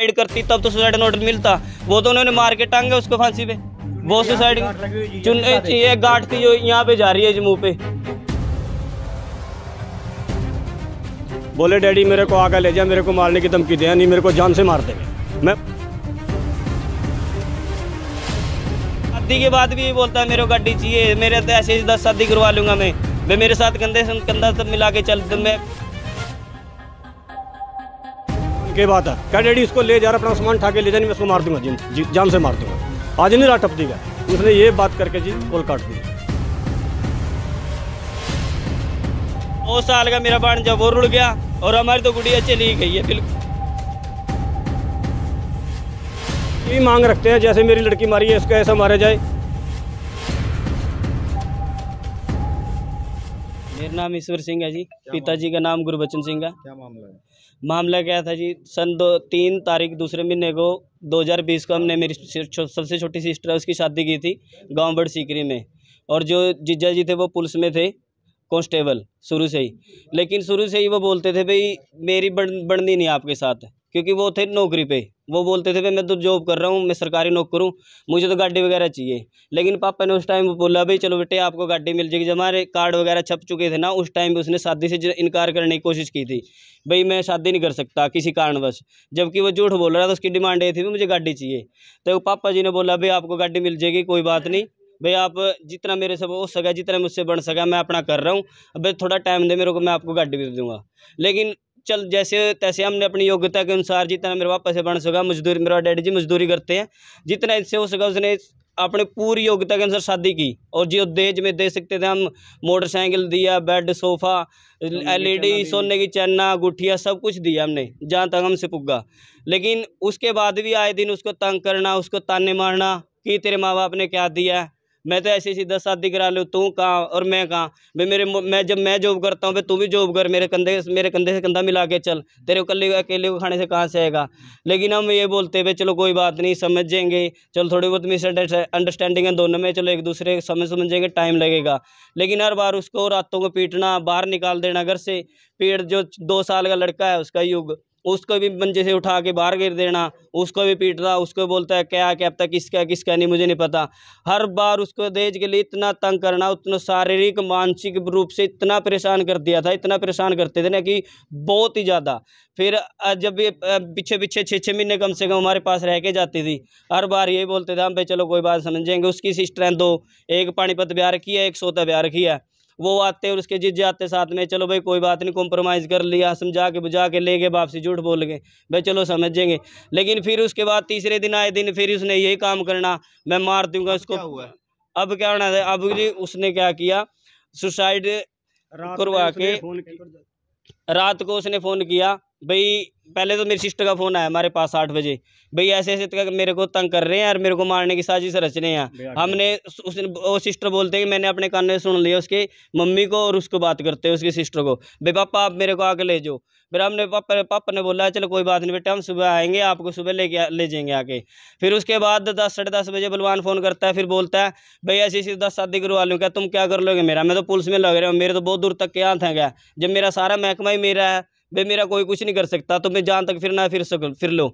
Suicide करती तब तो सुसाइड नोट मिलता वो तो उन्होंने मार के टांगे उसको फांसी पे वो सुसाइड चुन ये गाठ थी जो यहाँ पे जा रही है मुँह पे बोले डैडी मेरे को आगे ले जा मेरे को मारने की धमकी दे नहीं मेरे को जान से मार दे मैं शादी के बाद भी बोलता है मेरे को गाड़ी चाहिए मेरे तो ऐसे ही दस शादी करवा लूंगा मैं वे मेरे साथ कंधे से कंधा सब मिला के चल तो मैं के बात है क्या डेडी इसको ले जा रहा अपना सामान ठाके ले जाने मैं उसको मार दूंगा जिन जान से मार दूंगा आज नहीं रहा टप देगा उसने ये बात करके जी कॉल काट दी नौ साल का मेरा बाण जब वो रुड़ गया और हमारी तो गुड़िया चली गई है बिल्कुल ये मांग रखते हैं जैसे मेरी लड़की मारी है इसको ऐसा मारा जाए मेरा नाम ईश्वर सिंह है जी पिताजी का नाम गुरबचन सिंह है क्या मामला है मामला क्या था जी सन दो तीन तारीख दूसरे महीने को 2020 को हमने मेरी सबसे छोटी सिस्टर है उसकी शादी की थी गाँव बड़ सीकरी में और जो जिजा जी थे वो पुलिस में थे कॉन्स्टेबल शुरू से ही लेकिन शुरू से ही वो बोलते थे भाई मेरी बढ़ बढ़नी नहीं आपके साथ क्योंकि वो थे नौकरी पे वो बोलते थे भाई मैं तो जॉब कर रहा हूँ मैं सरकारी नौकर हूँ मुझे तो गाड़ी वगैरह चाहिए लेकिन पापा ने उस टाइम बोला भाई चलो बेटे आपको गाड़ी मिल जाएगी जब हमारे कार्ड वगैरह छप चुके थे ना उस टाइम भी उसने शादी से इनकार करने की कोशिश की थी भाई मैं शादी नहीं कर सकता किसी कारणवश जबकि वो झूठ बोल रहा था उसकी डिमांड ये थी मुझे गाड़ी चाहिए तो पापा जी ने बोला भाई आपको गाड़ी मिल जाएगी कोई बात नहीं भाई आप जितना मेरे से हो सका जितना मुझसे बन सका मैं अपना कर रहा हूँ भाई थोड़ा टाइम दे मेरे को मैं आपको गाड़ी भी दूंगा लेकिन चल जैसे तैसे हमने अपनी योग्यता के अनुसार जितना मेरे पापा से बन सका मजदूरी मेरा डैडी जी मजदूरी करते हैं जितना इससे हो सका उसने अपने पूरी योग्यता के अनुसार शादी की और जो दहेज में दे सकते थे हम मोटरसाइकिल दिया बेड सोफा एलईडी सोने की चैना गुठिया सब कुछ दिया हमने जहाँ तक हमसे पुग्गा लेकिन उसके बाद भी आए दिन उसको तंग करना उसको ताने मारना कि तेरे माँ बाप ने क्या दिया मैं तो ऐसी सीधा शादी करा लो तू कहाँ और मैं कहाँ भाई मेरे मैं जब मैं जॉब करता हूँ भाई तू भी जॉब कर मेरे कंधे मेरे कंधे से कंधा मिला के चल तेरे कल्ले अकेले को खाने से कहाँ से आएगा लेकिन हम ये बोलते भाई चलो कोई बात नहीं समझ जाएंगे चलो थोड़ी बहुत मिस अंडरस्टैंडिंग है दोनों में चलो एक दूसरे समझ समझेंगे टाइम लगेगा लेकिन हर बार उसको रातों को पीटना बाहर निकाल देना घर से पेड़ जो दो साल का लड़का है उसका युग उसको भी मंजे से उठा के बाहर गिर देना उसको भी पीटता उसको बोलता है क्या क्या अब तक किसका किसका नहीं मुझे नहीं पता हर बार उसको दहेज के लिए इतना तंग करना उतना शारीरिक मानसिक रूप से इतना परेशान कर दिया था इतना परेशान करते थे ना कि बहुत ही ज़्यादा फिर जब ये पीछे पीछे छः छः महीने कम से कम हमारे पास रह के जाती थी हर बार यही बोलते थे हम भाई चलो कोई बात समझेंगे उसकी स्ट्रेंथ दो एक पानीपत ब्याह रखी है एक सोता ब्याह रखी है वो आते और उसके जिज्जे आते साथ में चलो भाई कोई बात नहीं कॉम्प्रोमाइज़ कर लिया समझा के बुझा के ले गए वापसी झूठ बोल गए भाई चलो समझेंगे लेकिन फिर उसके बाद तीसरे दिन आए दिन फिर उसने यही काम करना मैं मार दूंगा उसको अब क्या होना था अब उसने क्या किया सुसाइड करवा के रात को उसने फ़ोन किया भाई पहले तो मेरी सिस्टर का फ़ोन आया हमारे पास आठ बजे भाई ऐसे ऐसे तक तो मेरे को तंग कर रहे हैं और मेरे को मारने की साजिश रच रहे हैं हमने उसने वो सिस्टर बोलते हैं कि मैंने अपने कान में सुन लिया उसके मम्मी को और उसको बात करते हैं उसकी सिस्टर को भाई पापा आप मेरे को आके ले जाओ फिर हमने पापा पापा ने बोला चलो कोई बात नहीं बेटा हम सुबह आएंगे आपको सुबह लेके ले जाएंगे आके फिर उसके बाद दस साढ़े दस बजे बलवान फ़ोन करता है फिर बोलता है भाई ऐसी ऐसी दस शादी करवा लूँ क्या तुम क्या कर लोगे मेरा मैं तो पुलिस में लग रहा हूँ मेरे तो बहुत दूर तक के हाथ हैं गया जब मेरा सारा महकमा मेरा है भाई मेरा कोई कुछ नहीं कर सकता तो मैं जान तक फिर ना फिर सक फिर लो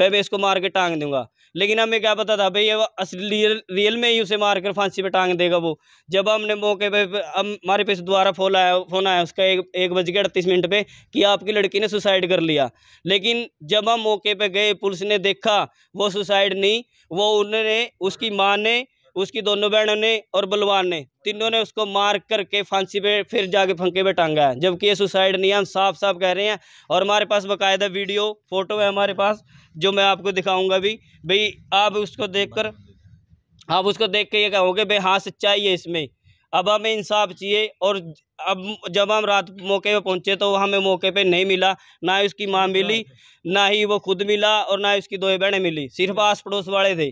भाई मैं इसको मार के टांग दूंगा लेकिन हमें क्या पता था भाई ये असली रियल में ही उसे मार कर फांसी पे टांग देगा वो जब हमने मौके पे हम हमारे पे दोबारा फोन आया फ़ोन आया उसका एक एक बज के अड़तीस मिनट पे कि आपकी लड़की ने सुसाइड कर लिया लेकिन जब हम मौके पर गए पुलिस ने देखा वो सुसाइड नहीं वो उन्होंने उसकी माँ ने उसकी दोनों बहनों ने और बलवान ने तीनों ने उसको मार करके फांसी पे फिर जाके फंके पे टांगा है जबकि ये सुसाइड नहीं है हम साफ साफ कह रहे हैं और हमारे पास बाकायदा वीडियो फ़ोटो है हमारे पास जो मैं आपको दिखाऊंगा भी भाई आप उसको देखकर आप उसको देख के ये कहोगे भाई हाँ सच्चाई है इसमें अब हमें इंसाफ चाहिए और अब जब हम रात मौके पर पहुंचे तो हमें मौके पे नहीं मिला ना ही उसकी माँ मिली ना ही वो खुद मिला और ना ही उसकी दो बहनें मिली सिर्फ आस पड़ोस वाले थे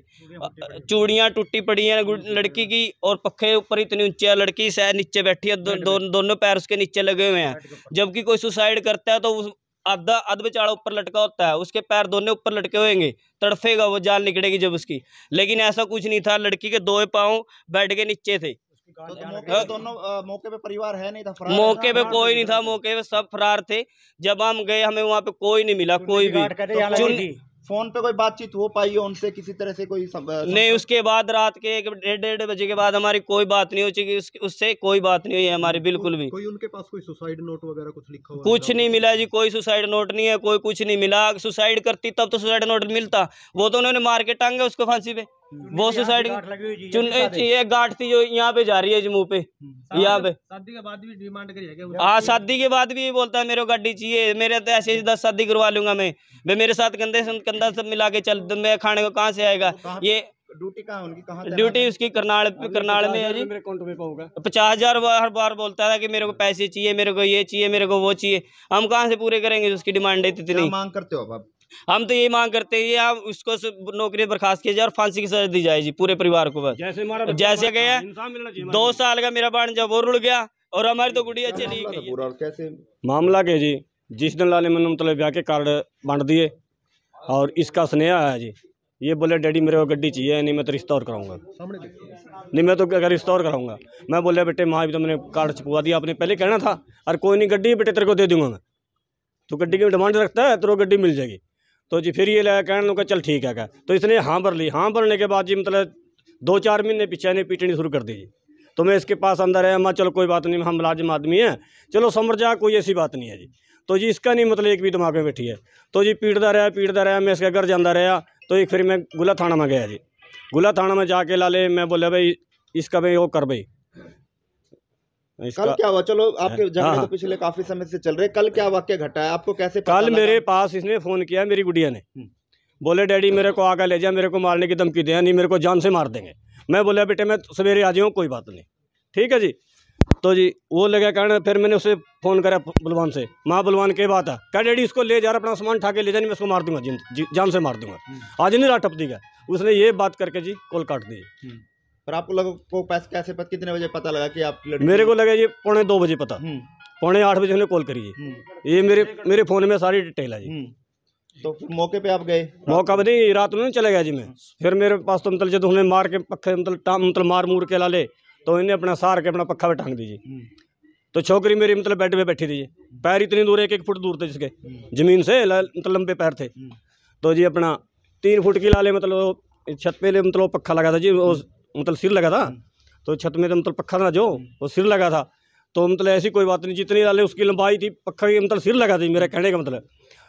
चूड़ियाँ टूटी पड़ी हैं लड़की की और पखे ऊपर इतनी ऊंची है लड़की से नीचे बैठी है दो, दो, दोनों पैर उसके नीचे लगे हुए हैं जबकि कोई सुसाइड करता है तो उस आधा अध बेचारा ऊपर लटका होता है उसके पैर दोनों ऊपर लटके होंगे तड़फेगा वो जान निकलेगी जब उसकी लेकिन ऐसा कुछ नहीं था लड़की के दो पाँव बैठ के नीचे थे तो तो मौके दोनों मौके पे परिवार है नहीं था मौके पे कोई नहीं था मौके पे सब फरार थे जब हम गए हमें वहाँ पे कोई नहीं मिला कोई भी तो फोन पे कोई बातचीत हो पाई हो उनसे किसी तरह से कोई सब, नहीं उसके बाद रात के एक डेढ़ डेढ़ बजे के बाद हमारी कोई बात नहीं हो चुकी उससे कोई बात नहीं हुई है हमारी बिल्कुल भी कोई उनके पास कोई सुसाइड नोट वगैरह कुछ लिखा हुआ कुछ नहीं मिला जी कोई सुसाइड नोट नहीं है कोई कुछ नहीं मिला सुसाइड करती तब तो सुसाइड नोट मिलता वो तो उन्होंने मार के टांगे उसको फांसी पे वो सुसाइड तो ये गाठ थी जो यहाँ पे जा रही है जम्मू पे यहाँ पे शादी के बाद भी डिमांड हाँ शादी के बाद भी बोलता है मेरे को गाड़ी चाहिए मेरे तो ऐसे हम्म। दस शादी करवा लूंगा मैं मैं मेरे साथ कंधे कंधा सब मिला के चल तो मैं खाने को कहाँ से आएगा ये ड्यूटी कहाँ ड्यूटी उसकी करनाल तो करनाल में है जी पचास हजार हर बार बोलता था कि मेरे को हम्म। पैसे चाहिए मेरे को ये चाहिए मेरे को वो चाहिए हम कहाँ से पूरे करेंगे उसकी डिमांड है इतनी मांग करते हो आप हम तो यही मांग करते हैं आप उसको नौकरी बर्खास्त की जाए और फांसी की सजा दी जाए जी पूरे परिवार को बस जैसे गया दो साल का मेरा बाण जब वो रुड़ गया और हमारी तो गुड़िया चली तो गई मामला के जी जिस दिन लाल मैंने मतलब ब्याह के कार्ड बांट दिए और इसका स्नेहा है जी ये बोले डैडी मेरे को गड्डी चाहिए नहीं मैं तो रिश्ता और कराऊंगा नहीं मैं तो अगर रिश्ता और कराऊंगा मैं बोले बेटे माँ भी तो मैंने कार्ड छपवा दिया आपने पहले कहना था अरे कोई नहीं गड्डी बेटे तेरे को दे दूंगा मैं तो गड्डी की डिमांड रखता है तेरे को गड्डी मिल जाएगी तो जी फिर ये लाया कहने लगा चल ठीक है क्या तो इसने हाँ भर ली हाँ भरने के बाद जी मतलब दो चार महीने पीछे ने पीटनी शुरू कर दी जी तो मैं इसके पास अंदर है मैं चलो कोई बात नहीं हम मुलाजिम आदमी हैं चलो समझ जा कोई ऐसी बात नहीं है जी तो जी इसका नहीं मतलब एक भी दिमाग में बैठी है तो जी पीटता रहा पीटता रहा मैं इसके घर जाता रहा तो एक फिर मैं गुला थाना में गया जी गुला थाना में जाके ला ले मैं बोला भाई इसका भाई वो कर भाई कल क्या हुआ चलो हाँ। आपके झगड़े तो हाँ, तो पिछले काफी समय से चल रहे कल क्या वाक्य घटा है आपको कैसे कल मेरे पास इसने फोन किया मेरी गुड़िया ने हम्म। बोले डैडी मेरे को आगे ले जाए मेरे को मारने की धमकी दिया नहीं मेरे को जान से मार देंगे मैं बोला बेटे मैं सवेरे आ जाऊँ कोई बात नहीं ठीक है जी तो जी वो लगे कहना फिर मैंने उसे फ़ोन करा बलवान से माँ बलवान के बात है क्या डैडी इसको ले जा रहा अपना सामान ठाके के ले जाने मैं उसको मार दूंगा जान से मार दूंगा हम्म। आज नहीं रात टप दी उसने ये बात करके जी कॉल काट दी हम्म। पर आपको लगा को पैसे कैसे पता कितने बजे पता लगा कि आप मेरे को लगा ये पौने दो बजे पता हम्म। पौने आठ बजे उन्हें कॉल करी हम्म। ये मेरे मेरे फ़ोन में सारी डिटेल है जी हम्म। तो फिर मौके पे आप गए मौका पर नहीं रात में चले गया जी मैं अच्छा। फिर मेरे पास तो मतलब जब हमने मार के पखे मतलब मतलब मार मूर के ला ले तो इन्हें अपना सार के अपना पखा पे टांग दीजिए तो छोकरी मेरी मतलब बेड पे बैठी थी पैर इतनी दूर एक एक फुट दूर थे जिसके ज़मीन से मतलब लंबे पैर थे तो जी अपना तीन फुट की लाले मतलब छत पे ले मतलब पखा लगा था जी उस मतलब सिर लगा था हम्म। तो छत में तो मतलब पखा था जो हम्म। वो सिर लगा था तो मतलब ऐसी कोई बात नहीं जितनी डाले उसकी लंबाई थी पखा की मतलब सिर लगा थी मेरा कहने का मतलब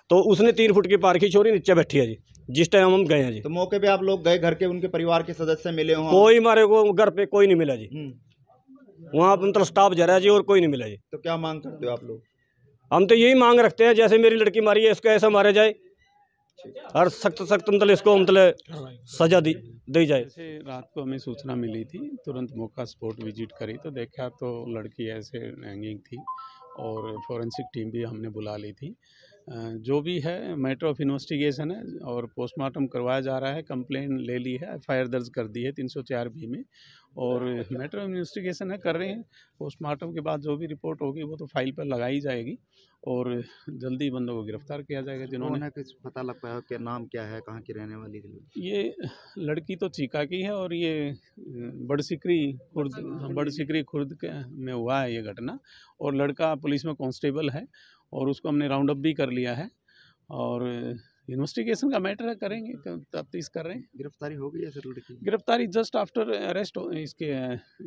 तो उसने तीन फुट की पारखी छोरी नीचे बैठी है जी जिस टाइम हम गए हैं जी तो मौके पे आप लोग गए घर के उनके परिवार के सदस्य मिले हों कोई हमारे को घर पे कोई नहीं मिला जी हम्म। वहाँ मतलब स्टाफ जा रहा है जी और कोई नहीं मिला जी तो क्या मांग करते हो आप लोग हम तो यही मांग रखते हैं जैसे मेरी लड़की मारी है इसको ऐसा मारा जाए हर सख्त सख्त मतलब इसको मतलब सजा दी दी जाए रात को हमें सूचना मिली थी तुरंत मौका स्पॉट विजिट करी तो देखा तो लड़की ऐसे हैंगिंग थी और फॉरेंसिक टीम भी हमने बुला ली थी जो भी है मैटर ऑफ इन्वेस्टिगेशन है और पोस्टमार्टम करवाया जा रहा है कंप्लेन ले ली है एफ दर्ज कर दी है तीन सौ चार बी में और मैटर ऑफ इन्वेस्टिगेशन है कर रहे हैं पोस्टमार्टम के बाद जो भी रिपोर्ट होगी वो तो फाइल पर लगाई जाएगी और जल्दी बंदों को गिरफ्तार किया जाएगा जिन्होंने कुछ पता लग पाया क्या नाम क्या है कहाँ की रहने वाली ये लड़की तो चीका की है और ये बड़सिकरी खुर्द बड़सिकरी खुर्द में हुआ है ये घटना और लड़का पुलिस में कांस्टेबल है और उसको हमने राउंड अप भी कर लिया है और इन्वेस्टिगेशन का मैटर करेंगे हम्म। तफ्तीश कर रहे हैं गिरफ्तारी हो गई है सर लड़की गिरफ्तारी जस्ट आफ्टर अरेस्ट इसके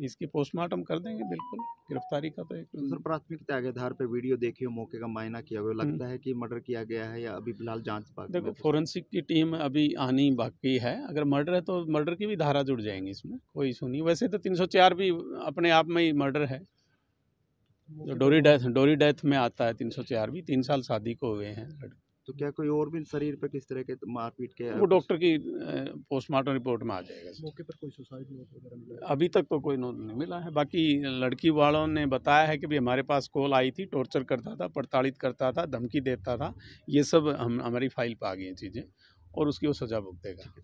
इसकी पोस्टमार्टम कर देंगे बिल्कुल गिरफ्तारी का तो एक तो सर प्राथमिकता के आधार पर वीडियो देखी मौके का मायना किया हुआ हम्म। लगता है कि मर्डर किया गया है या अभी फिलहाल जांच देखो फोरेंसिक की टीम अभी आनी बाकी है अगर मर्डर है तो मर्डर की भी धारा जुड़ जाएंगी इसमें कोई इशू नहीं वैसे तो तीन भी अपने आप में ही मर्डर है तो डोरी डेथ डोरी डेथ में आता है तीन सौ चार भी तीन साल शादी को हुए हैं तो क्या कोई और भी शरीर पर किस तरह के तो मारपीट के वो डॉक्टर की पोस्टमार्टम रिपोर्ट में आ जाएगा मौके पर कोई सुसाइड नोट अभी तक तो कोई नोट नहीं मिला है बाकी लड़की वालों ने बताया है कि भी हमारे पास कॉल आई थी टॉर्चर करता था प्रताड़ित करता था धमकी देता था ये सब हम हमारी फाइल पर आ गई चीज़ें और उसकी वो सज़ा भुगतेगा